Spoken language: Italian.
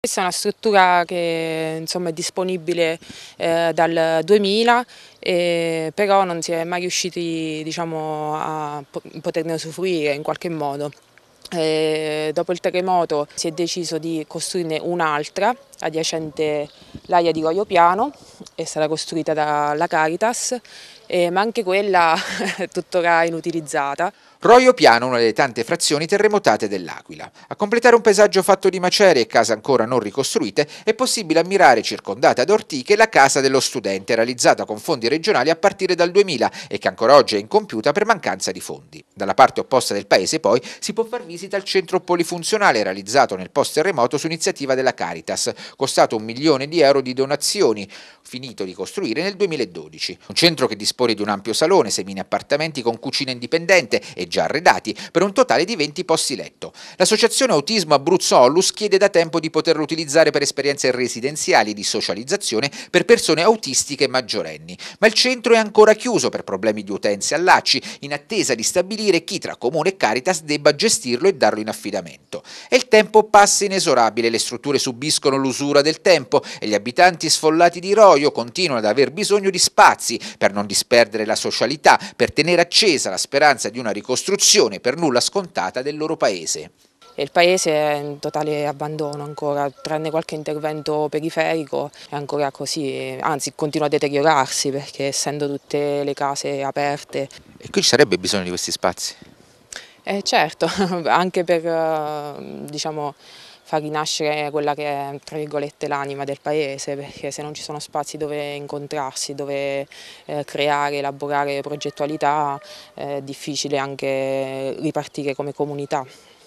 Questa è una struttura che insomma, è disponibile eh, dal 2000, eh, però non si è mai riusciti diciamo, a poterne usufruire in qualche modo. Eh, dopo il terremoto si è deciso di costruirne un'altra adiacente l'AIA di Goio Piano e sarà costruita dalla Caritas, eh, ma anche quella è tuttora inutilizzata. Roio Piano, una delle tante frazioni terremotate dell'Aquila. A completare un paesaggio fatto di macerie e case ancora non ricostruite, è possibile ammirare, circondata da ortiche, la Casa dello Studente, realizzata con fondi regionali a partire dal 2000 e che ancora oggi è incompiuta per mancanza di fondi. Dalla parte opposta del paese, poi, si può far visita al centro polifunzionale realizzato nel post-terremoto su iniziativa della Caritas, costato un milione di euro di donazioni, finito di costruire nel 2012. Un centro che dispone di un ampio salone, semini appartamenti con cucina indipendente e già arredati, per un totale di 20 posti letto. L'associazione Autismo Abruzzo Ollus chiede da tempo di poterlo utilizzare per esperienze residenziali di socializzazione per persone autistiche e maggiorenni, ma il centro è ancora chiuso per problemi di utenze allacci, in attesa di stabilire chi tra Comune e Caritas debba gestirlo e darlo in affidamento. E il tempo passa inesorabile, le strutture subiscono l'usura usura del tempo e gli abitanti sfollati di Roio continuano ad aver bisogno di spazi per non disperdere la socialità, per tenere accesa la speranza di una ricostruzione per nulla scontata del loro paese. Il paese è in totale abbandono ancora, tranne qualche intervento periferico è ancora così, anzi continua a deteriorarsi perché essendo tutte le case aperte. E qui ci sarebbe bisogno di questi spazi? Eh certo, anche per eh, diciamo, fa rinascere quella che è tra virgolette l'anima del paese perché se non ci sono spazi dove incontrarsi, dove eh, creare, elaborare progettualità eh, è difficile anche ripartire come comunità.